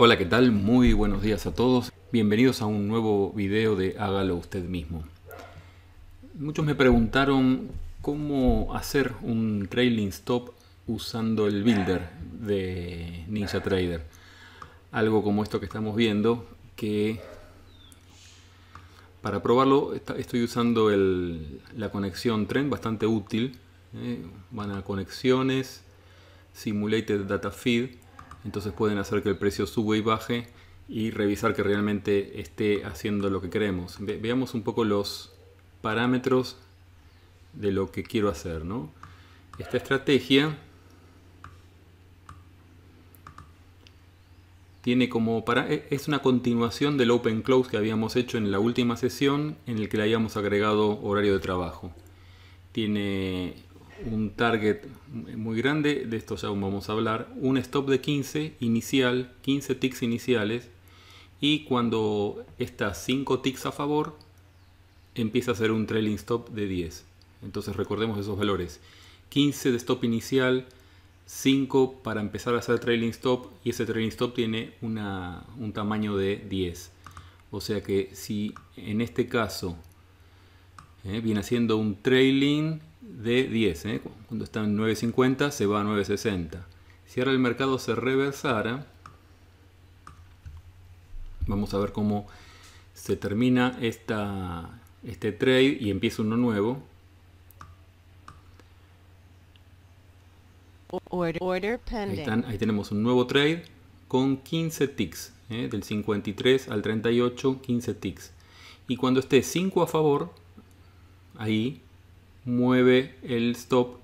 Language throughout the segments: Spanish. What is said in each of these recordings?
Hola, ¿qué tal? Muy buenos días a todos. Bienvenidos a un nuevo video de Hágalo usted mismo. Muchos me preguntaron cómo hacer un trailing stop usando el builder de Ninja Trader. Algo como esto que estamos viendo que para probarlo estoy usando la conexión tren bastante útil. ¿eh? Van a conexiones, simulated data feed entonces pueden hacer que el precio suba y baje y revisar que realmente esté haciendo lo que queremos. veamos un poco los parámetros de lo que quiero hacer. ¿no? Esta estrategia tiene como para e, es una continuación del open close que habíamos hecho en la última sesión en el que le habíamos agregado horario de trabajo. Tiene un target muy grande, de esto ya vamos a hablar, un stop de 15 inicial, 15 ticks iniciales, y cuando estas 5 ticks a favor, empieza a hacer un trailing stop de 10. Entonces recordemos esos valores. 15 de stop inicial, 5 para empezar a hacer trailing stop y ese trailing stop tiene un tamaño de 10. O sea que si en este caso ¿eh? viene haciendo un trailing de 10. ¿eh? Cuando está en 9.50 se va a 9.60. Si ahora el mercado se reversara, vamos a ver cómo se termina esta, este trade y empieza uno nuevo. ahí, tenemos un nuevo trade con 15 ticks, ¿eh? del 53 al 38, 15 ticks. Y cuando esté 5 a favor, ahí mueve el stop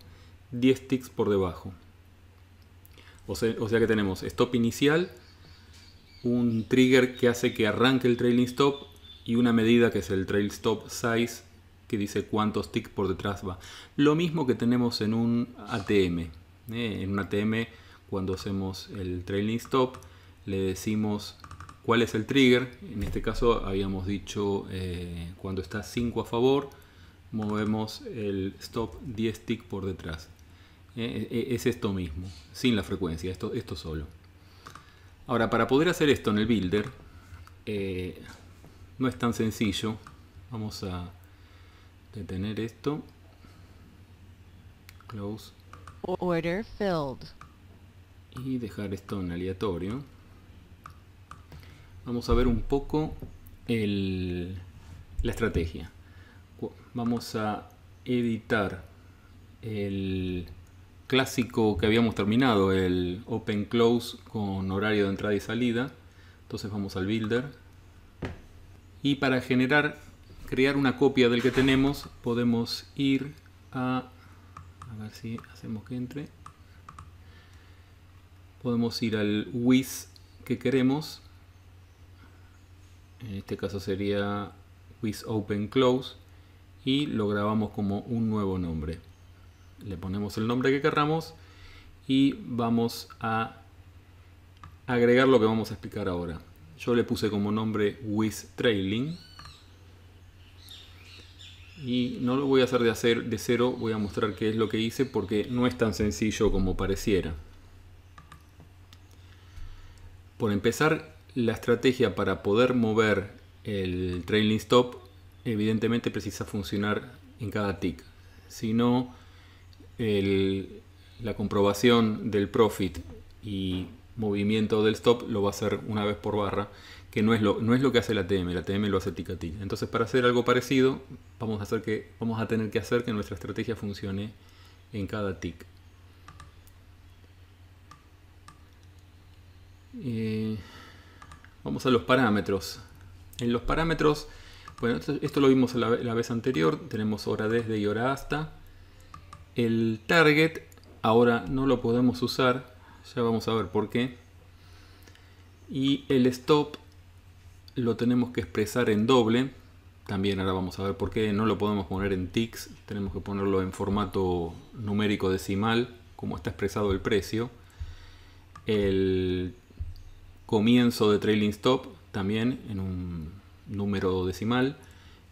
10 ticks por debajo. O sea, que tenemos stop inicial, un trigger que hace que arranque el trailing stop y una medida que es el trail stop size que dice cuántos ticks por detrás va. Lo mismo que tenemos en un ATM. ¿eh? En un ATM cuando hacemos el trailing stop le decimos cuál es el trigger. En este caso habíamos dicho eh, cuando está 5 a favor movemos el stop 10 tick por detrás. Eh, eh, es esto mismo, sin la frecuencia, esto, esto solo. Ahora, para poder hacer esto en el builder, eh, no es tan sencillo. Vamos a detener esto. Close. Order filled. Y dejar esto en aleatorio. Vamos a ver un poco la estrategia vamos a editar el clásico que habíamos terminado, el open close con horario de entrada y salida. Entonces vamos al builder. Y para generar, crear una copia del que tenemos, podemos ir a... A ver si hacemos que entre. Podemos ir al Wiz que queremos. En este caso sería Wiz Open Close y lo grabamos como un nuevo nombre. Le ponemos el nombre que querramos y vamos a agregar lo que vamos a explicar ahora. Yo le puse como nombre with trailing y no lo voy a hacer de, hacer de cero, voy a mostrar qué es lo que hice porque no es tan sencillo como pareciera. Por empezar, la estrategia para poder mover el trailing stop evidentemente precisa funcionar en cada tick, si no la comprobación del profit y movimiento del stop lo va a hacer una vez por barra, que no es lo, no es lo que hace la TM, la TM lo hace tic a tick. Entonces para hacer algo parecido vamos a, hacer que, vamos a tener que hacer que nuestra estrategia funcione en cada tick. Eh, vamos a los parámetros. En los parámetros bueno, esto, lo vimos la, la, vez anterior, tenemos hora desde y hora hasta. El target ahora no lo podemos usar, ya vamos a ver por qué. Y el stop lo tenemos que expresar en doble, también ahora vamos a ver por qué no lo podemos poner en ticks, tenemos que ponerlo en formato numérico decimal, como está expresado el precio. El comienzo de trailing stop también en un número decimal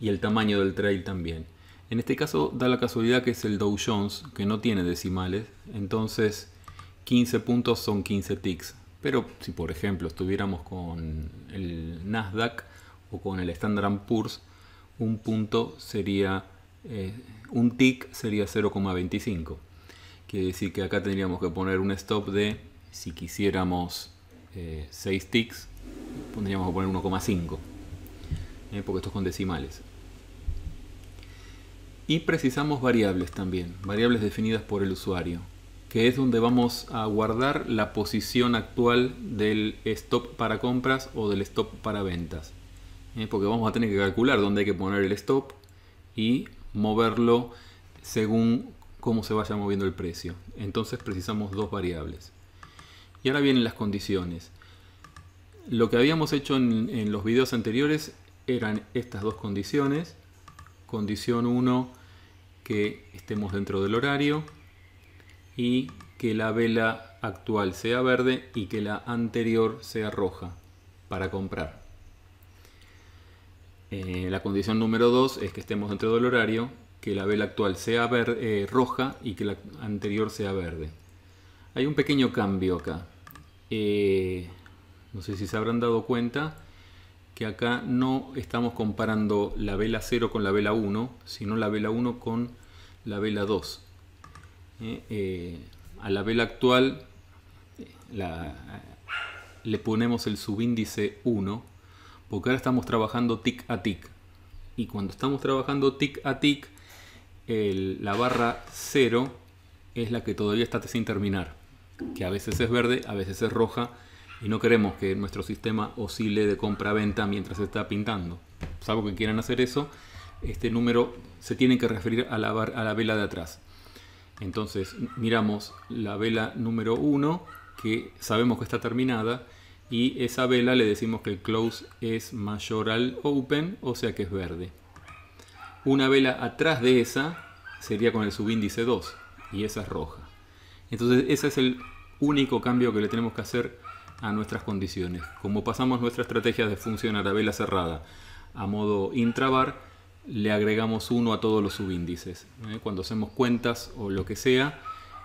y el tamaño del trail también. En este caso da la casualidad que es el Dow Jones, que no tiene decimales, entonces 15 puntos son 15 ticks. Pero si por ejemplo estuviéramos con el Nasdaq o con el Standard Poor's, un punto sería, eh, un tick sería 0,25. Quiere decir que acá tendríamos que poner un stop de, si quisiéramos 6 eh, ticks, pondríamos que poner 1,5. ¿eh? porque esto es con decimales. Y precisamos variables también, variables definidas por el usuario, que es donde vamos a guardar la posición actual del stop para compras o del stop para ventas. ¿eh? porque vamos a tener que calcular dónde hay que poner el stop y moverlo según cómo se vaya moviendo el precio. Entonces precisamos dos variables. Y ahora vienen las condiciones. Lo que habíamos hecho en, en los videos anteriores eran estas dos condiciones. Condición 1, que estemos dentro del horario y que la vela actual sea verde y que la anterior sea roja para comprar. Eh, la condición número 2 es que estemos dentro del horario, que la vela actual sea eh, roja y que la anterior sea verde. Hay un pequeño cambio acá. Eh, no sé si se habrán dado cuenta que acá no estamos comparando la vela 0 con la vela 1, sino la vela 1 con la vela 2. Eh, eh, a la vela actual eh, le ponemos el subíndice 1, porque ahora estamos trabajando tic a tic. Y cuando estamos trabajando tic a tic, la barra 0 es la que todavía está sin terminar, que a veces es verde, a veces es roja, y no queremos que nuestro sistema oscile de compra-venta mientras se está pintando. Salvo que quieran hacer eso, este número se tiene que referir a la, a la vela de atrás. Entonces miramos la vela número 1, que sabemos que está terminada, y esa vela le decimos que el close es mayor al open, o sea que es verde. Una vela atrás de esa sería con el subíndice 2, y esa es roja. Entonces ese es el único cambio que le tenemos que hacer a nuestras condiciones. Como pasamos nuestra estrategia de funcionar a vela cerrada a modo intrabar, le agregamos uno a todos los subíndices. ¿eh? Cuando hacemos cuentas o lo que sea,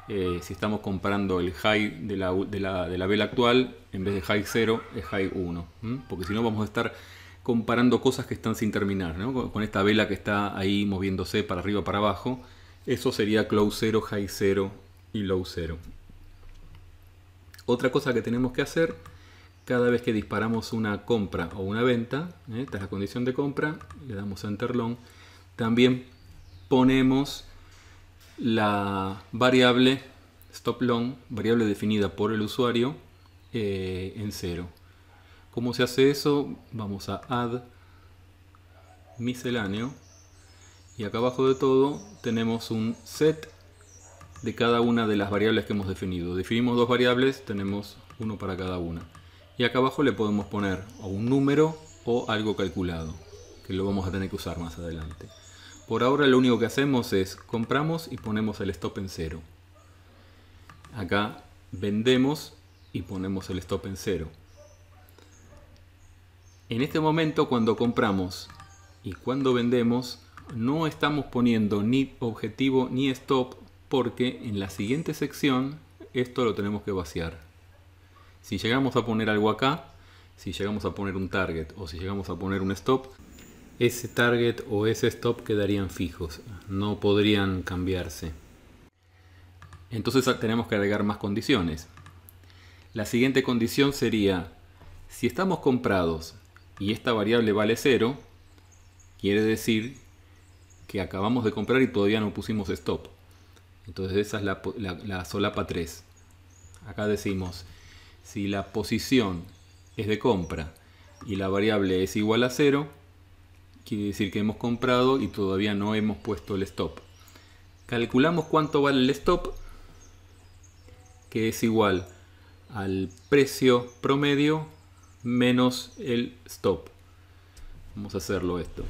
eh, si estamos comparando el high de la, de, la, de la, vela actual, en vez de high 0 es high 1, porque si no vamos a estar comparando cosas que están sin terminar, con, con, esta vela que está ahí moviéndose para arriba, para abajo, eso sería close 0, high 0 y low 0. Otra cosa que tenemos que hacer cada vez que disparamos una compra o una venta, ¿eh? esta es la condición de compra, le damos enter long, también ponemos la variable stop long, variable definida por el usuario, eh, en cero. ¿Cómo se hace eso? Vamos a add misceláneo y acá abajo de todo tenemos un set de cada una de las variables que hemos definido. Definimos dos variables, tenemos uno para cada una. Y acá abajo le podemos poner un número o algo calculado, que lo vamos a tener que usar más adelante. Por ahora lo único que hacemos es compramos y ponemos el stop en cero. Acá vendemos y ponemos el stop en cero. En este momento cuando compramos y cuando vendemos no estamos poniendo ni objetivo ni stop porque en la siguiente sección esto lo tenemos que vaciar. Si llegamos a poner algo acá, si llegamos a poner un target o si llegamos a poner un stop, ese target o ese stop quedarían fijos, no podrían cambiarse. Entonces tenemos que agregar más condiciones. La siguiente condición sería, si estamos comprados y esta variable vale cero, quiere decir que acabamos de comprar y todavía no pusimos stop. Entonces esa es la, solapa 3. Acá decimos, si la posición es de compra y la variable es igual a 0, quiere decir que hemos comprado y todavía no hemos puesto el stop. Calculamos cuánto vale el stop, que es igual al precio promedio menos el stop. Vamos a hacerlo esto.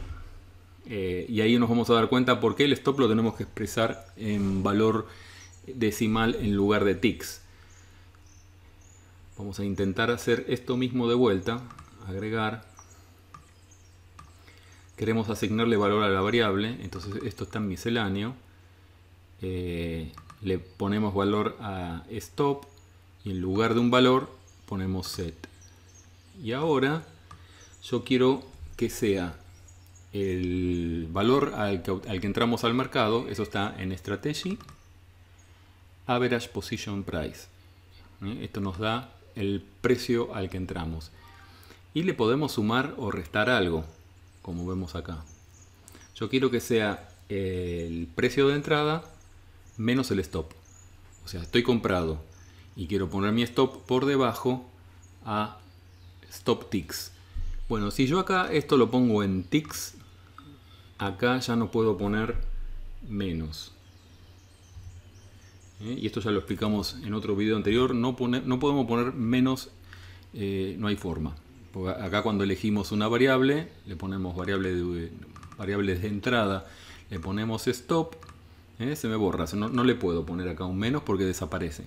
Eh, y ahí nos vamos a dar cuenta por qué el stop lo tenemos que expresar en valor decimal en lugar de ticks. Vamos a intentar hacer esto mismo de vuelta. Agregar. Queremos asignarle valor a la variable. Entonces esto está en misceláneo. Eh, le ponemos valor a stop. Y en lugar de un valor ponemos set. Y ahora yo quiero que sea el valor al que, entramos al mercado, eso está en Strategy, Average Position Price. Esto nos da el precio al que entramos. Y le podemos sumar o restar algo, como vemos acá. Yo quiero que sea eh, el precio de entrada menos el stop. O sea, estoy comprado y quiero poner mi stop por debajo a stop ticks. Bueno, si yo acá esto lo pongo en ticks, acá ya no puedo poner menos. ¿Eh? Y esto ya lo explicamos en otro video anterior, no, no podemos poner menos, eh, no hay forma. acá cuando elegimos una variable, le ponemos variable de, variables de entrada, le ponemos stop, ¿eh? se me borra, no, no le puedo poner acá un menos porque desaparece.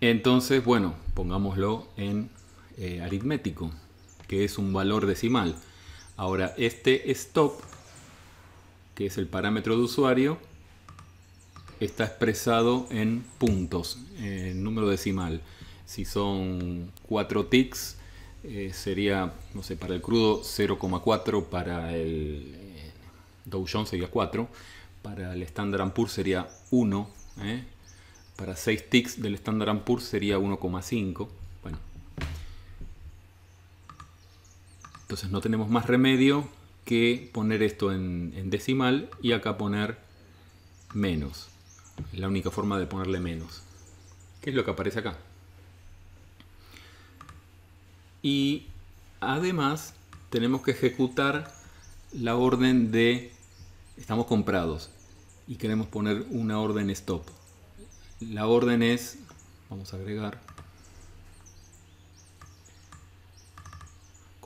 Entonces, bueno, pongámoslo en aritmético, que es un valor decimal. Ahora, este stop, que es el parámetro de usuario, está expresado en puntos, en número decimal. Si son 4 ticks, eh, sería, no sé, para el crudo 0,4, para el eh, Dow Jones sería 4, para el Standard Poor's sería 1, ¿eh? para 6 ticks del Standard Poor's sería 1,5. Entonces no tenemos más remedio que poner esto en, decimal y acá poner menos. Es la única forma de ponerle menos. Que es lo que aparece acá. Y además tenemos que ejecutar la orden de estamos comprados y queremos poner una orden stop. La orden es, vamos a agregar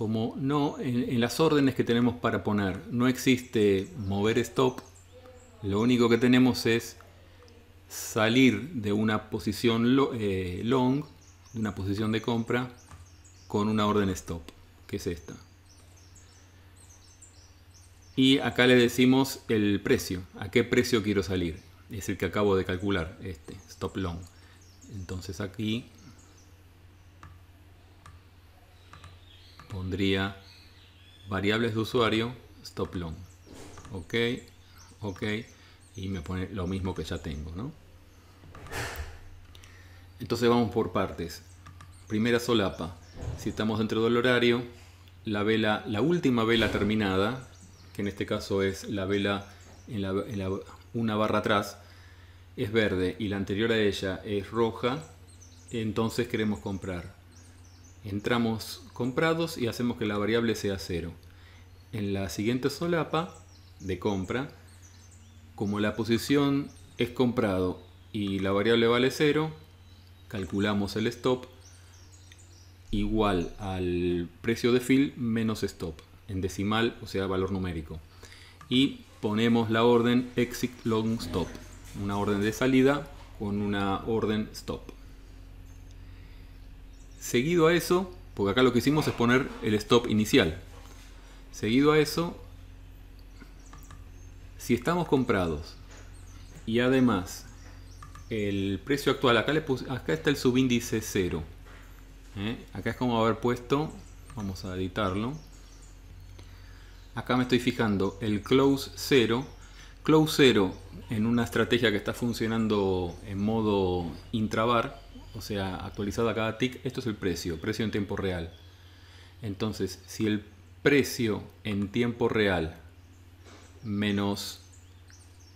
como no en, las órdenes que tenemos para poner no existe mover stop lo único que tenemos es salir de una posición eh, long de una posición de compra con una orden stop que es esta y acá le decimos el precio a qué precio quiero salir es el que acabo de calcular este stop long entonces aquí pondría variables de usuario, stop long. Ok, ok, y me pone lo mismo que ya tengo, ¿no? Entonces vamos por partes. Primera solapa, si estamos dentro del horario, la vela, la última vela terminada, que en este caso es la vela en, en la, una barra atrás, es verde y la anterior a ella es roja, entonces queremos comprar entramos comprados y hacemos que la variable sea cero. En la siguiente solapa de compra, como la posición es comprado y la variable vale cero, calculamos el stop igual al precio de fill menos stop en decimal, o sea, valor numérico. Y ponemos la orden exit long stop, una orden de salida con una orden stop. Seguido a eso, porque acá lo que hicimos es poner el stop inicial. Seguido a eso, si estamos comprados y además el precio actual, acá, le acá está el subíndice 0. ¿eh? Acá es como haber puesto, vamos a editarlo. Acá me estoy fijando el close 0. Close 0 en una estrategia que está funcionando en modo intrabar o sea, actualizada cada tick, esto es el precio, precio en tiempo real. Entonces, si el precio en tiempo real menos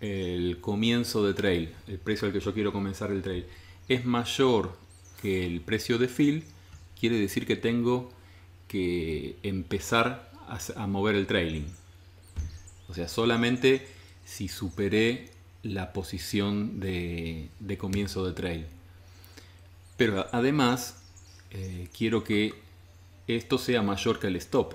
el comienzo de trail, el precio al que yo quiero comenzar el trail, es mayor que el precio de fill, quiere decir que tengo que empezar a, mover el trailing. O sea, solamente si superé la posición de comienzo de trail. Pero además, eh, quiero que esto sea mayor que el stop.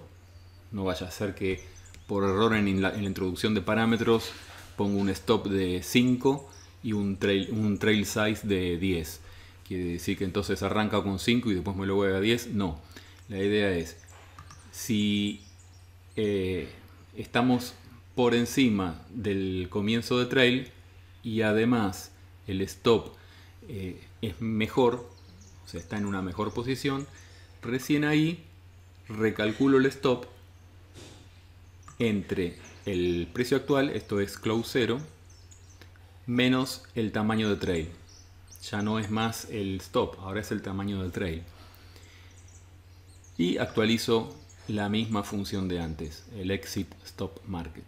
No vaya a ser que por error en la, introducción de parámetros pongo un stop de 5 y un trail, un trail size de 10. Quiere decir que entonces arranca con 5 y después me lo voy a 10. No, la idea es, si eh, estamos por encima del comienzo de trail y además el stop eh, es mejor, está en una mejor posición, recién ahí recalculo el stop entre el precio actual, esto es close 0, menos el tamaño de trail. Ya no es más el stop, ahora es el tamaño del trail. Y actualizo la misma función de antes, el exit stop market.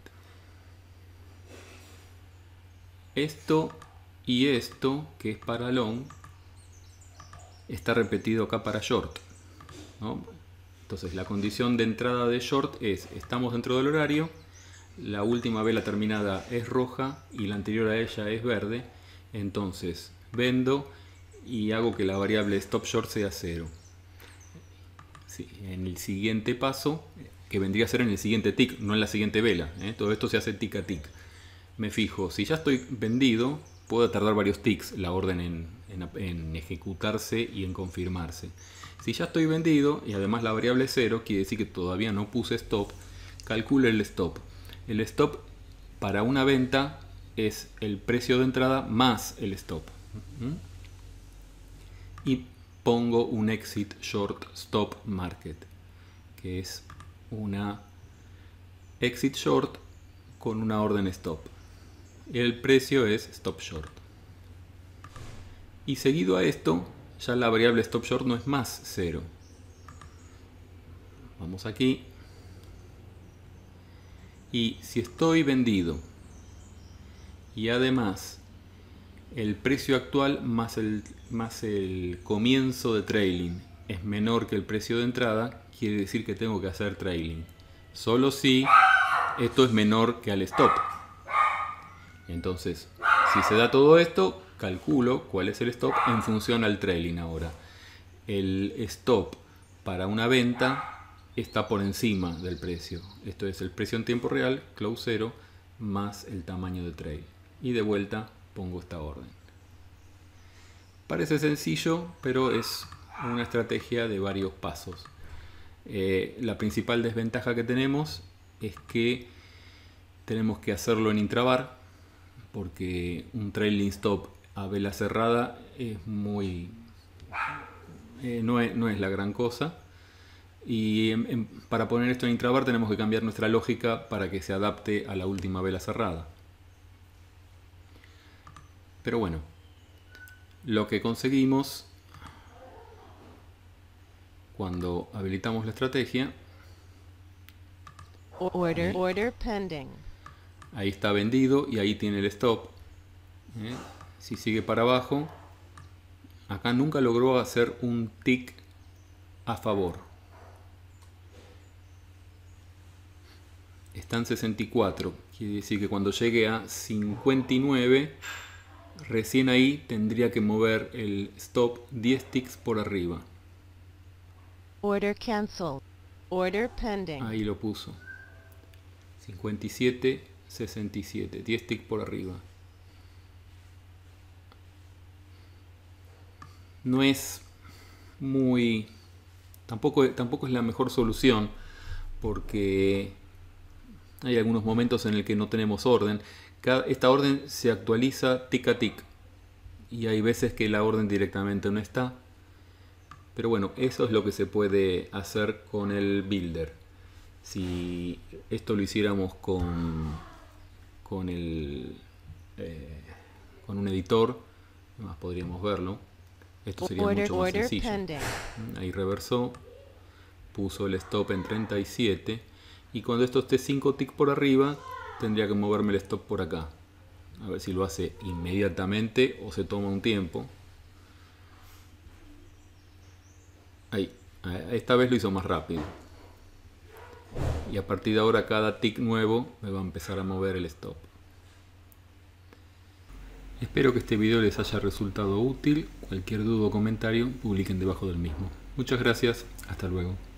Esto y esto, que es para long, está repetido acá para short. Entonces la condición de entrada de short es estamos dentro del horario, la última vela terminada es roja y la anterior a ella es verde, entonces vendo y hago que la variable stop short sea cero. en el siguiente paso, que vendría a ser en el siguiente tick, no en la siguiente vela, ¿eh? todo esto se hace tick a tick. Me fijo, si ya estoy vendido, puede tardar varios ticks la orden en, ejecutarse y en confirmarse. Si ya estoy vendido y además la variable es 0, quiere decir que todavía no puse stop, calcule el stop. El stop para una venta es el precio de entrada más el stop. Y pongo un exit short stop market, que es una exit short con una orden stop el precio es stop short. Y seguido a esto, ya la variable stop short no es más cero Vamos aquí. Y si estoy vendido y además el precio actual más el, más el comienzo de trailing es menor que el precio de entrada, quiere decir que tengo que hacer trailing. Solo si esto es menor que al stop. Entonces, si se da todo esto, calculo cuál es el stop en función al trailing ahora. El stop para una venta está por encima del precio. Esto es el precio en tiempo real, close 0, más el tamaño de trade. Y de vuelta pongo esta orden. Parece sencillo, pero es una estrategia de varios pasos. Eh, la principal desventaja que tenemos es que tenemos que hacerlo en intrabar, porque un trailing stop a vela cerrada es muy... Eh, no, es, la gran cosa. Y para poner esto en intrabar tenemos que cambiar nuestra lógica para que se adapte a la última vela cerrada. Pero bueno, lo que conseguimos cuando habilitamos la estrategia... order pending ahí está vendido y ahí tiene el stop. ¿eh? Si sigue para abajo, acá nunca logró hacer un tick a favor. Está en 64, quiere decir que cuando llegue a 59, recién ahí tendría que mover el stop 10 ticks por arriba. Order cancel. Order pending. Ahí lo puso. 57 67. 10 tic por arriba. No es muy... Tampoco, tampoco es la mejor solución porque hay algunos momentos en el que no tenemos orden. Cada, esta orden se actualiza tic a tic y hay veces que la orden directamente no está. Pero bueno, eso es lo que se puede hacer con el builder. Si esto lo hiciéramos con con, el, eh, con un editor, más podríamos verlo. Esto sería mucho más mm, Ahí reversó, puso el stop en 37 y cuando esto esté 5 ticks por arriba tendría que moverme el stop por acá. A ver si lo hace inmediatamente o se toma un tiempo. Ahí, esta vez lo hizo más rápido y a partir de ahora cada tick nuevo me va a empezar a mover el stop. Espero que este video les haya resultado útil. Cualquier duda o comentario publiquen debajo del mismo. Muchas gracias, hasta luego.